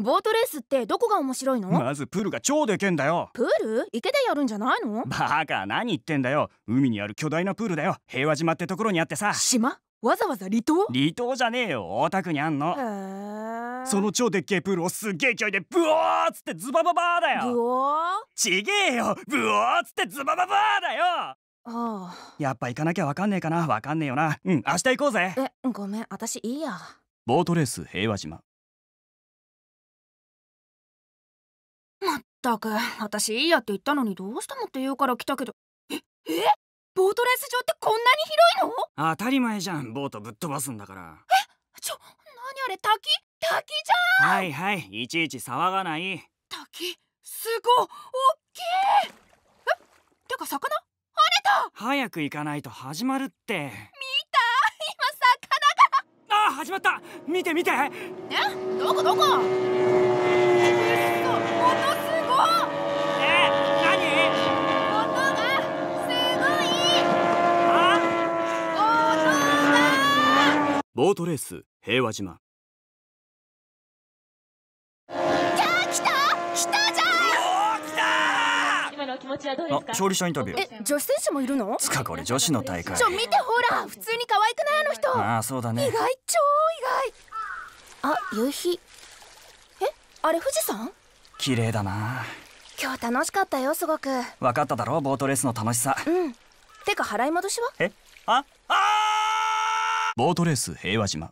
ボートレースってどこが面白いのまずプールが超でけんだよプール池でやるんじゃないのバカ何言ってんだよ海にある巨大なプールだよ平和島ってところにあってさ島わざわざ離島離島じゃねえよ大田区にあんのその超でっけえプールをすっげえ勢いでブオーっつってズバババーだよブオーちげえよブオーっつってズバババーだよああやっぱ行かなきゃわかんねえかなわかんねえよなうん明日行こうぜえごめん私いいやボートレース平和島ったく私いいやって言ったのにどうしたのって言うから来たけどええボートレース場ってこんなに広いの当たり前じゃんボートぶっ飛ばすんだからえちょ何あれ滝滝じゃんはいはいいちいち騒がない滝すごおっきいえてか魚跳ねた早く行かないと始まるって見た今魚があ始まった見て見てえどこどこボートレース平和島じゃあ来た来たじゃん今の気持ちはどうですか勝利者インタビューえ女子選手もいるのつかこれ女子の大会ちょ見てほら普通に可愛くないあの人ああそうだね意外超意外あ夕日えあれ富士山綺麗だな今日楽しかったよすごく分かっただろボートレースの楽しさうんてか払い戻しはえあああボートレース平和島